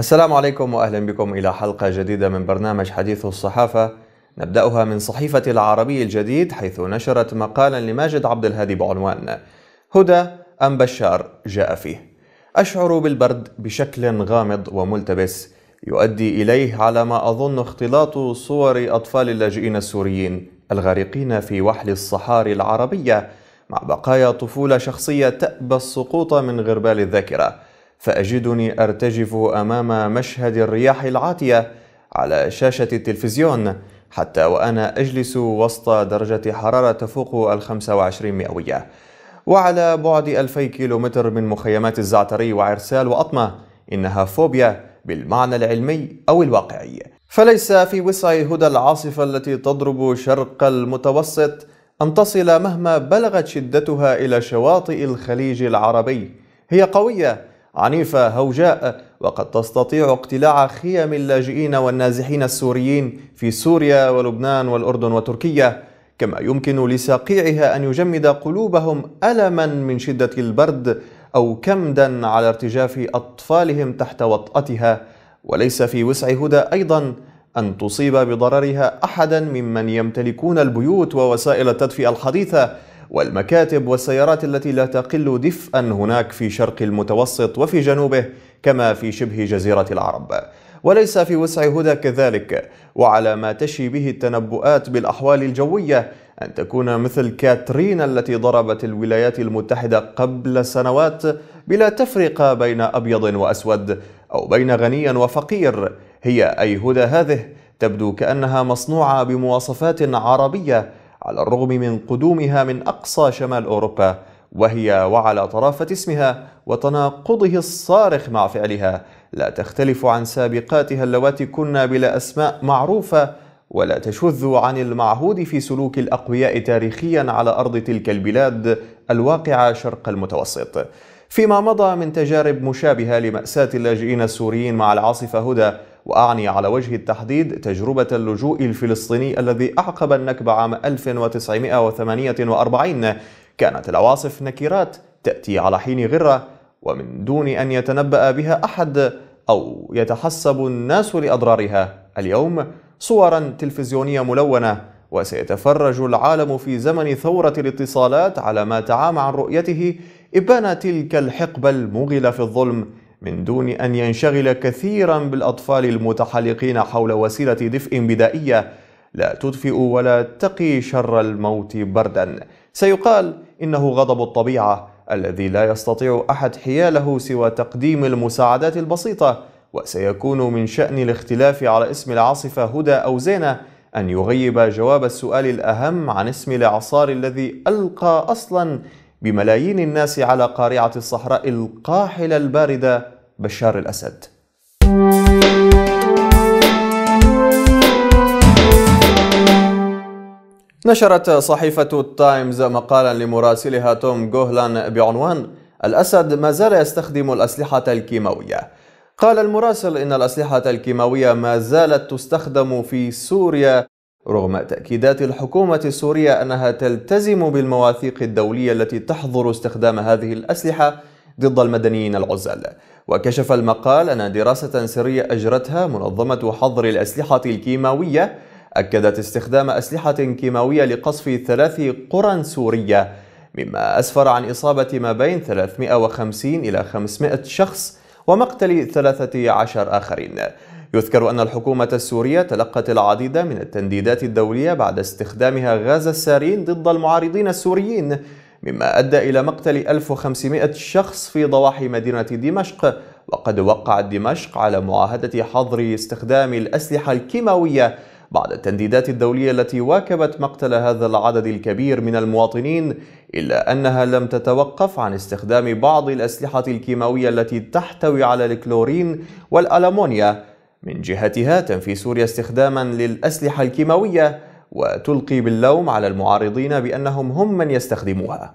السلام عليكم واهلا بكم الى حلقه جديده من برنامج حديث الصحافه نبداها من صحيفه العربي الجديد حيث نشرت مقالا لماجد عبد الهادي بعنوان هدى ام بشار جاء فيه اشعر بالبرد بشكل غامض وملتبس يؤدي اليه على ما اظن اختلاط صور اطفال اللاجئين السوريين الغارقين في وحل الصحاري العربيه مع بقايا طفوله شخصيه تابى السقوط من غربال الذاكره فأجدني أرتجف أمام مشهد الرياح العاتية على شاشة التلفزيون حتى وأنا أجلس وسط درجة حرارة تفوق الخمسة وعشرين مئوية وعلى بعد ألفي كيلومتر من مخيمات الزعتري وعرسال وأطمة إنها فوبيا بالمعنى العلمي أو الواقعي فليس في وسع هدى العاصفة التي تضرب شرق المتوسط أن تصل مهما بلغت شدتها إلى شواطئ الخليج العربي هي قوية عنيفة هوجاء وقد تستطيع اقتلاع خيم اللاجئين والنازحين السوريين في سوريا ولبنان والأردن وتركيا كما يمكن لساقيعها أن يجمد قلوبهم ألما من شدة البرد أو كمدا على ارتجاف أطفالهم تحت وطأتها وليس في وسع هدى أيضا أن تصيب بضررها أحدا ممن يمتلكون البيوت ووسائل التدفئة الحديثة والمكاتب والسيارات التي لا تقل دفئا هناك في شرق المتوسط وفي جنوبه كما في شبه جزيرة العرب وليس في وسع هدى كذلك وعلى ما تشي به التنبؤات بالأحوال الجوية أن تكون مثل كاترين التي ضربت الولايات المتحدة قبل سنوات بلا تفرقة بين أبيض وأسود أو بين غني وفقير هي أي هدى هذه تبدو كأنها مصنوعة بمواصفات عربية على الرغم من قدومها من أقصى شمال أوروبا وهي وعلى طرافة اسمها وتناقضه الصارخ مع فعلها لا تختلف عن سابقاتها اللواتي كنا بلا أسماء معروفة ولا تشذ عن المعهود في سلوك الأقوياء تاريخيا على أرض تلك البلاد الواقعة شرق المتوسط فيما مضى من تجارب مشابهة لمأساة اللاجئين السوريين مع العاصفة هدى وأعني على وجه التحديد تجربة اللجوء الفلسطيني الذي أعقب النكبة عام 1948 كانت العواصف نكرات تأتي على حين غرة ومن دون أن يتنبأ بها أحد أو يتحسب الناس لأضرارها اليوم صورا تلفزيونية ملونة وسيتفرج العالم في زمن ثورة الاتصالات على ما تعامى عن رؤيته إبان تلك الحقبة الموغلة في الظلم من دون أن ينشغل كثيرا بالأطفال المتحلقين حول وسيلة دفء بدائية لا تدفئ ولا تقي شر الموت بردا سيقال إنه غضب الطبيعة الذي لا يستطيع أحد حياله سوى تقديم المساعدات البسيطة وسيكون من شأن الاختلاف على اسم العاصفة هدى أو زينة أن يغيب جواب السؤال الأهم عن اسم الإعصار الذي ألقى أصلا بملايين الناس على قارعة الصحراء القاحلة الباردة بشار الأسد نشرت صحيفة التايمز مقالا لمراسلها توم جوهلان بعنوان الأسد ما زال يستخدم الأسلحة الكيماوية قال المراسل إن الأسلحة الكيماوية ما زالت تستخدم في سوريا رغم تأكيدات الحكومة السورية أنها تلتزم بالمواثيق الدولية التي تحظر استخدام هذه الأسلحة ضد المدنيين العزل وكشف المقال أن دراسة سرية أجرتها منظمة حظر الأسلحة الكيماوية أكدت استخدام أسلحة كيماوية لقصف ثلاث قرى سورية مما أسفر عن إصابة ما بين 350 إلى 500 شخص ومقتل 13 آخرين يذكر أن الحكومة السورية تلقت العديد من التنديدات الدولية بعد استخدامها غاز السارين ضد المعارضين السوريين مما أدى إلى مقتل 1500 شخص في ضواحي مدينة دمشق وقد وقعت دمشق على معاهدة حظر استخدام الأسلحة الكيماوية بعد التنديدات الدولية التي واكبت مقتل هذا العدد الكبير من المواطنين إلا أنها لم تتوقف عن استخدام بعض الأسلحة الكيماوية التي تحتوي على الكلورين والألمونيا من جهتها تنفي سوريا استخداما للأسلحة الكيماوية وتلقي باللوم على المعارضين بأنهم هم من يستخدموها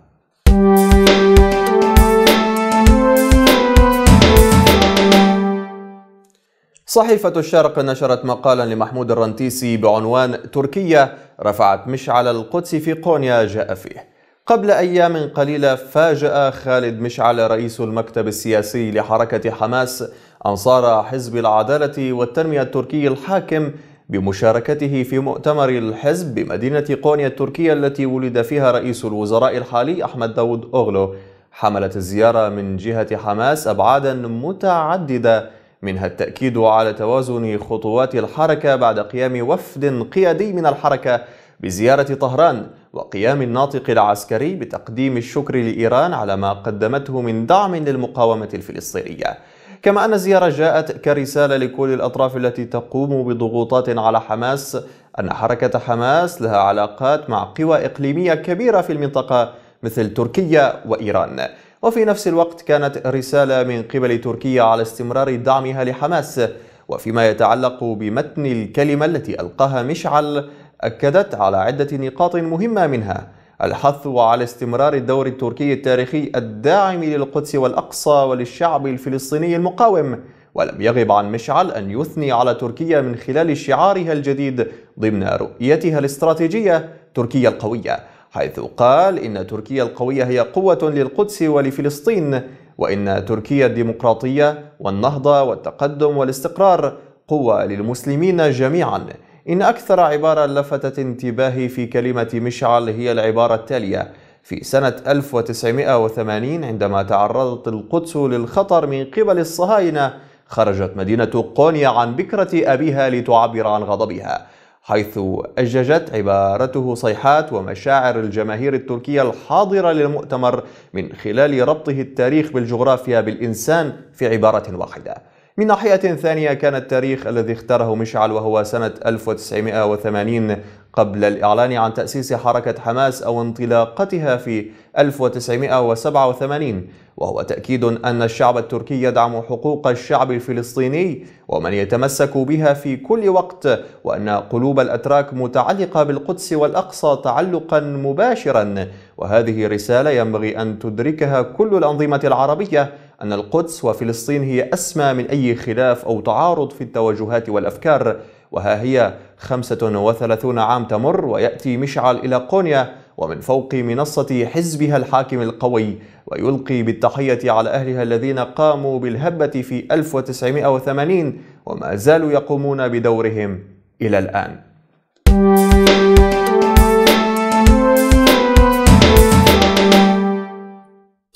صحيفة الشرق نشرت مقالا لمحمود الرنتيسي بعنوان تركيا رفعت مشعل القدس في قونيا جاء فيه قبل أيام قليلة فاجأ خالد مشعل رئيس المكتب السياسي لحركة حماس أنصار حزب العدالة والتنمية التركي الحاكم بمشاركته في مؤتمر الحزب بمدينة قونيا التركية التي ولد فيها رئيس الوزراء الحالي أحمد داود أوغلو حملت الزيارة من جهة حماس أبعادا متعددة منها التأكيد على توازن خطوات الحركة بعد قيام وفد قيادي من الحركة بزيارة طهران وقيام الناطق العسكري بتقديم الشكر لإيران على ما قدمته من دعم للمقاومة الفلسطينية كما أن الزيارة جاءت كرسالة لكل الأطراف التي تقوم بضغوطات على حماس أن حركة حماس لها علاقات مع قوى إقليمية كبيرة في المنطقة مثل تركيا وإيران وفي نفس الوقت كانت رسالة من قبل تركيا على استمرار دعمها لحماس وفيما يتعلق بمتن الكلمة التي ألقاها مشعل أكدت على عدة نقاط مهمة منها الحث على استمرار الدور التركي التاريخي الداعم للقدس والأقصى وللشعب الفلسطيني المقاوم ولم يغب عن مشعل أن يثني على تركيا من خلال شعارها الجديد ضمن رؤيتها الاستراتيجية تركيا القوية حيث قال إن تركيا القوية هي قوة للقدس ولفلسطين وإن تركيا الديمقراطية والنهضة والتقدم والاستقرار قوة للمسلمين جميعاً إن أكثر عبارة لفتت انتباهي في كلمة مشعل هي العبارة التالية في سنة 1980 عندما تعرضت القدس للخطر من قبل الصهاينة خرجت مدينة قونيا عن بكرة أبيها لتعبر عن غضبها حيث أججت عبارته صيحات ومشاعر الجماهير التركية الحاضرة للمؤتمر من خلال ربطه التاريخ بالجغرافيا بالإنسان في عبارة واحدة من ناحية ثانية كان التاريخ الذي اختاره مشعل وهو سنة 1980 قبل الإعلان عن تأسيس حركة حماس أو انطلاقتها في 1987 وهو تأكيد أن الشعب التركي يدعم حقوق الشعب الفلسطيني ومن يتمسك بها في كل وقت وأن قلوب الأتراك متعلقة بالقدس والأقصى تعلقا مباشرا وهذه رسالة ينبغي أن تدركها كل الأنظمة العربية أن القدس وفلسطين هي أسمى من أي خلاف أو تعارض في التوجهات والأفكار وها هي 35 عام تمر ويأتي مشعل إلى قونيا ومن فوق منصة حزبها الحاكم القوي ويلقي بالتحية على أهلها الذين قاموا بالهبة في 1980 وما زالوا يقومون بدورهم إلى الآن.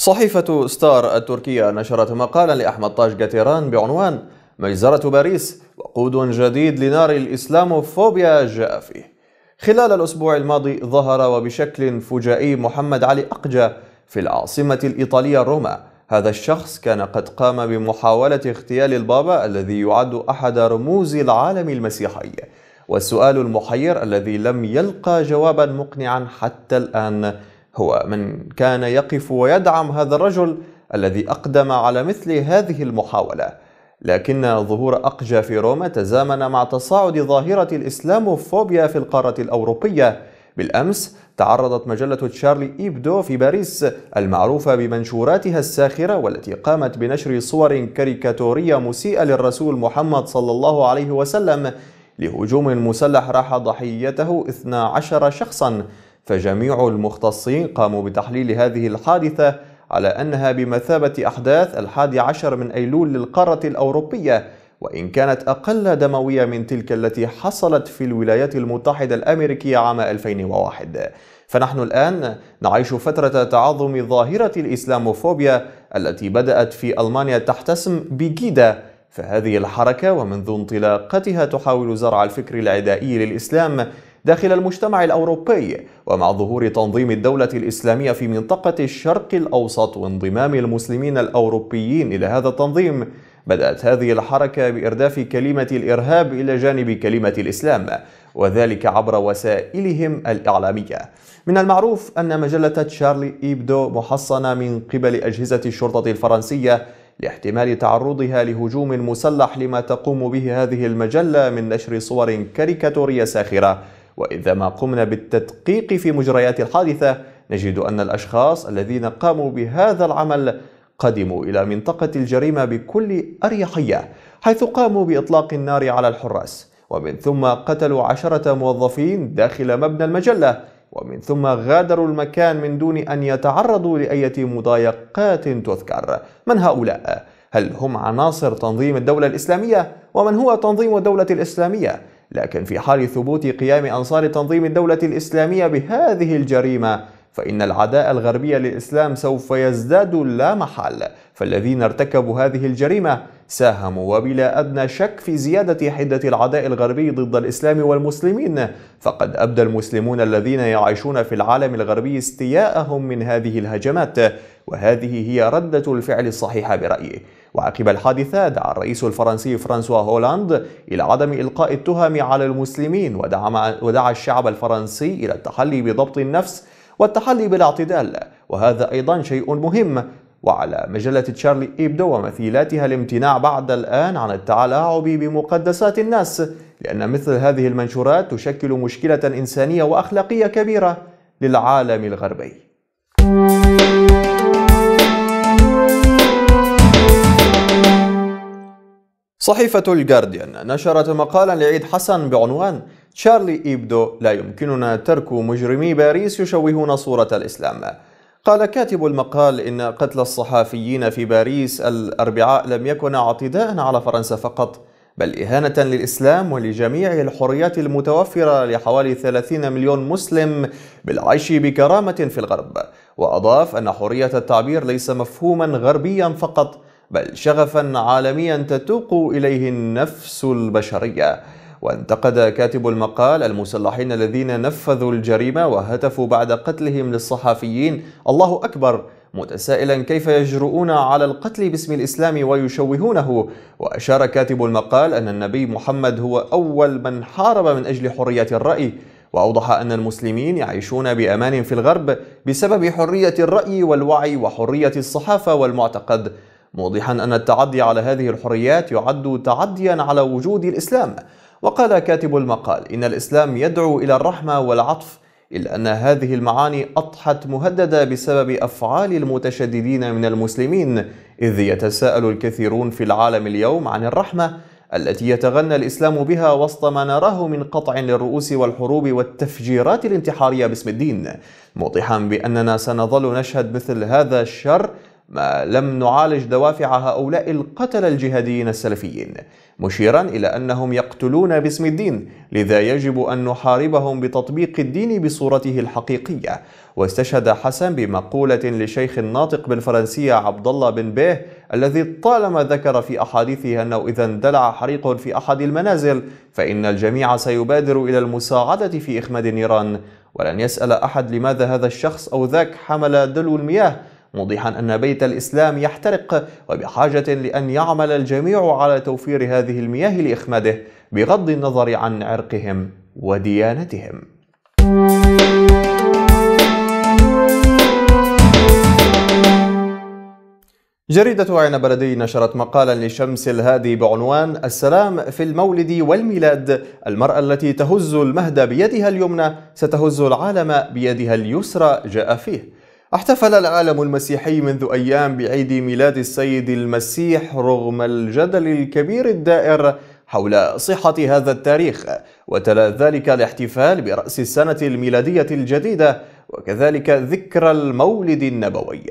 صحيفة ستار التركية نشرت مقالا لأحمد طاج جاتيران بعنوان مجزرة باريس وقود جديد لنار الإسلاموفوبيا جاء فيه خلال الأسبوع الماضي ظهر وبشكل فجائي محمد علي أقجا في العاصمة الإيطالية روما هذا الشخص كان قد قام بمحاولة اغتيال البابا الذي يعد أحد رموز العالم المسيحي والسؤال المحير الذي لم يلقى جوابا مقنعا حتى الآن هو من كان يقف ويدعم هذا الرجل الذي أقدم على مثل هذه المحاولة لكن ظهور أقجى في روما تزامن مع تصاعد ظاهرة الإسلاموفوبيا في القارة الأوروبية بالأمس تعرضت مجلة تشارلي إيبدو في باريس المعروفة بمنشوراتها الساخرة والتي قامت بنشر صور كاريكاتورية مسيئة للرسول محمد صلى الله عليه وسلم لهجوم مسلح راح ضحيته 12 شخصاً فجميع المختصين قاموا بتحليل هذه الحادثة على أنها بمثابة أحداث الحادي عشر من أيلول للقارة الأوروبية وإن كانت أقل دموية من تلك التي حصلت في الولايات المتحدة الأمريكية عام 2001 فنحن الآن نعيش فترة تعظم ظاهرة الإسلاموفوبيا التي بدأت في ألمانيا تحت اسم بيجيدا فهذه الحركة ومنذ انطلاقتها تحاول زرع الفكر العدائي للإسلام داخل المجتمع الأوروبي ومع ظهور تنظيم الدولة الإسلامية في منطقة الشرق الأوسط وانضمام المسلمين الأوروبيين إلى هذا التنظيم بدأت هذه الحركة بإرداف كلمة الإرهاب إلى جانب كلمة الإسلام وذلك عبر وسائلهم الإعلامية من المعروف أن مجلة تشارلي إيبدو محصنة من قبل أجهزة الشرطة الفرنسية لاحتمال تعرضها لهجوم مسلح لما تقوم به هذه المجلة من نشر صور كاريكاتورية ساخرة وإذا ما قمنا بالتدقيق في مجريات الحادثة نجد أن الأشخاص الذين قاموا بهذا العمل قدموا إلى منطقة الجريمة بكل أريحية حيث قاموا بإطلاق النار على الحراس ومن ثم قتلوا عشرة موظفين داخل مبنى المجلة ومن ثم غادروا المكان من دون أن يتعرضوا لأية مضايقات تذكر من هؤلاء؟ هل هم عناصر تنظيم الدولة الإسلامية؟ ومن هو تنظيم الدولة الإسلامية؟ لكن في حال ثبوت قيام أنصار تنظيم الدولة الإسلامية بهذه الجريمة فإن العداء الغربي للإسلام سوف يزداد لا محال فالذين ارتكبوا هذه الجريمة ساهموا وبلا أدنى شك في زيادة حدة العداء الغربي ضد الإسلام والمسلمين فقد أبدى المسلمون الذين يعيشون في العالم الغربي استياءهم من هذه الهجمات وهذه هي ردة الفعل الصحيحة برأيه وعقب الحادثة دعا الرئيس الفرنسي فرانسوا هولاند إلى عدم إلقاء التهم على المسلمين ودعم ودعا الشعب الفرنسي إلى التحلي بضبط النفس والتحلي بالاعتدال وهذا أيضا شيء مهم وعلى مجلة تشارلي إيبدو ومثيلاتها الامتناع بعد الآن عن التلاعب بمقدسات الناس لأن مثل هذه المنشورات تشكل مشكلة إنسانية وأخلاقية كبيرة للعالم الغربي صحيفة الجارديان نشرت مقالا لعيد حسن بعنوان تشارلي إيبدو لا يمكننا ترك مجرمي باريس يشوهون صورة الإسلام قال كاتب المقال إن قتل الصحافيين في باريس الأربعاء لم يكن اعتداء على فرنسا فقط بل إهانة للإسلام ولجميع الحريات المتوفرة لحوالي 30 مليون مسلم بالعيش بكرامة في الغرب وأضاف أن حرية التعبير ليس مفهوما غربيا فقط بل شغفا عالميا تتوق إليه النفس البشرية وانتقد كاتب المقال المسلحين الذين نفذوا الجريمة وهتفوا بعد قتلهم للصحفيين الله أكبر متسائلا كيف يجرؤون على القتل باسم الإسلام ويشوهونه وأشار كاتب المقال أن النبي محمد هو أول من حارب من أجل حرية الرأي وأوضح أن المسلمين يعيشون بأمان في الغرب بسبب حرية الرأي والوعي وحرية الصحافة والمعتقد موضحا أن التعدي على هذه الحريات يعد تعديا على وجود الإسلام وقال كاتب المقال إن الإسلام يدعو إلى الرحمة والعطف إلا أن هذه المعاني أضحت مهددة بسبب أفعال المتشددين من المسلمين إذ يتساءل الكثيرون في العالم اليوم عن الرحمة التي يتغنى الإسلام بها وسط ما نراه من قطع للرؤوس والحروب والتفجيرات الانتحارية باسم الدين موضحا بأننا سنظل نشهد مثل هذا الشر ما لم نعالج دوافع هؤلاء القتلة الجهاديين السلفيين مشيرا إلى أنهم يقتلون باسم الدين لذا يجب أن نحاربهم بتطبيق الدين بصورته الحقيقية واستشهد حسن بمقولة لشيخ الناطق بالفرنسية عبد الله بن بيه الذي طالما ذكر في أحاديثه أنه إذا اندلع حريق في أحد المنازل فإن الجميع سيبادر إلى المساعدة في إخماد النيران ولن يسأل أحد لماذا هذا الشخص أو ذاك حمل دلو المياه موضحا أن بيت الإسلام يحترق وبحاجة لأن يعمل الجميع على توفير هذه المياه لإخماده بغض النظر عن عرقهم وديانتهم جريدة عين بلدي نشرت مقالا لشمس الهادي بعنوان السلام في المولد والميلاد المرأة التي تهز المهد بيدها اليمنى ستهز العالم بيدها اليسرى جاء فيه احتفل العالم المسيحي منذ أيام بعيد ميلاد السيد المسيح رغم الجدل الكبير الدائر حول صحة هذا التاريخ وتلا ذلك الاحتفال برأس السنة الميلادية الجديدة وكذلك ذكرى المولد النبوي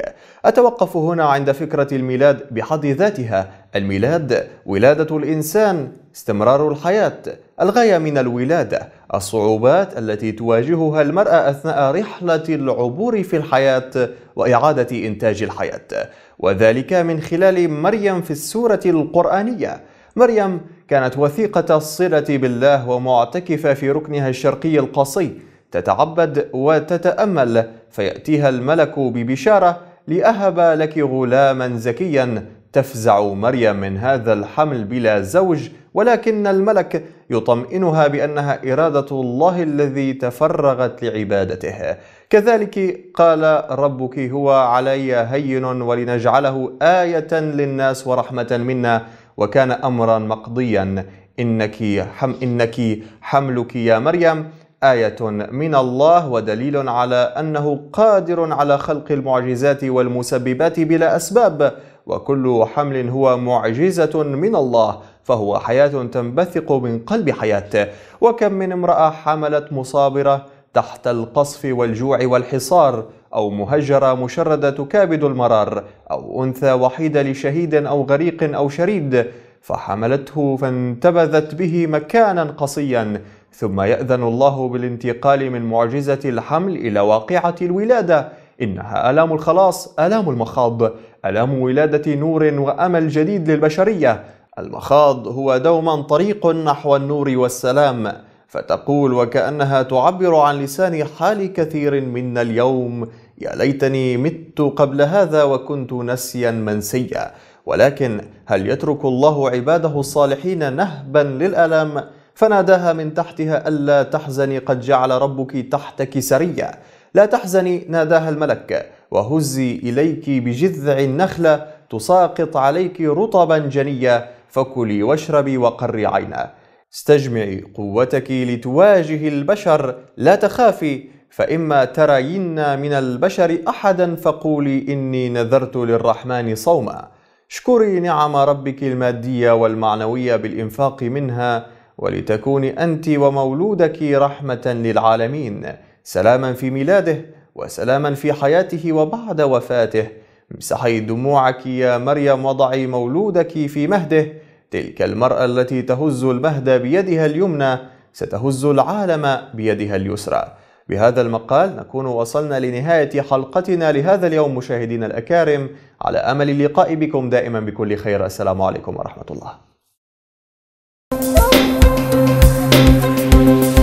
أتوقف هنا عند فكرة الميلاد بحد ذاتها الميلاد ولادة الإنسان استمرار الحياة الغاية من الولادة الصعوبات التي تواجهها المرأة أثناء رحلة العبور في الحياة وإعادة إنتاج الحياة وذلك من خلال مريم في السورة القرآنية مريم كانت وثيقة الصلة بالله ومعتكفة في ركنها الشرقي القصي تتعبد وتتأمل فيأتيها الملك ببشارة لأهب لك غلاما زكيا تفزع مريم من هذا الحمل بلا زوج ولكن الملك يطمئنها بأنها إرادة الله الذي تفرغت لعبادته كذلك قال ربك هو علي هين ولنجعله آية للناس ورحمة منا وكان أمرا مقضيا إنك, حم إنك حملك يا مريم آية من الله ودليل على أنه قادر على خلق المعجزات والمسببات بلا أسباب وكل حمل هو معجزة من الله فهو حياة تنبثق من قلب حياة وكم من امرأة حملت مصابرة تحت القصف والجوع والحصار أو مهجرة مشردة تكابد المرار أو أنثى وحيدة لشهيد أو غريق أو شريد فحملته فانتبذت به مكانا قصيا ثم يأذن الله بالانتقال من معجزة الحمل إلى واقعة الولادة إنها آلام الخلاص آلام المخاض آلام ولادة نور وأمل جديد للبشرية المخاض هو دوما طريق نحو النور والسلام فتقول وكأنها تعبر عن لسان حال كثير منا اليوم يا ليتني مت قبل هذا وكنت نسيا منسيا ولكن هل يترك الله عباده الصالحين نهبا للألم؟ فناداها من تحتها ألا تحزني قد جعل ربك تحتك سريا لا تحزني ناداها الملك وهزي إليك بجذع النخلة تساقط عليك رطبا جنيا فكلي واشربي وقري عينا استجمعي قوتك لتواجه البشر لا تخافي فإما ترين من البشر أحدا فقولي إني نذرت للرحمن صوما اشكري نعم ربك المادية والمعنوية بالإنفاق منها ولتكوني أنت ومولودك رحمة للعالمين سلاما في ميلاده وسلاما في حياته وبعد وفاته امسحي دموعك يا مريم وضعي مولودك في مهده تلك المرأة التي تهز المهد بيدها اليمنى ستهز العالم بيدها اليسرى بهذا المقال نكون وصلنا لنهاية حلقتنا لهذا اليوم مشاهدينا الأكارم على أمل اللقاء بكم دائما بكل خير السلام عليكم ورحمة الله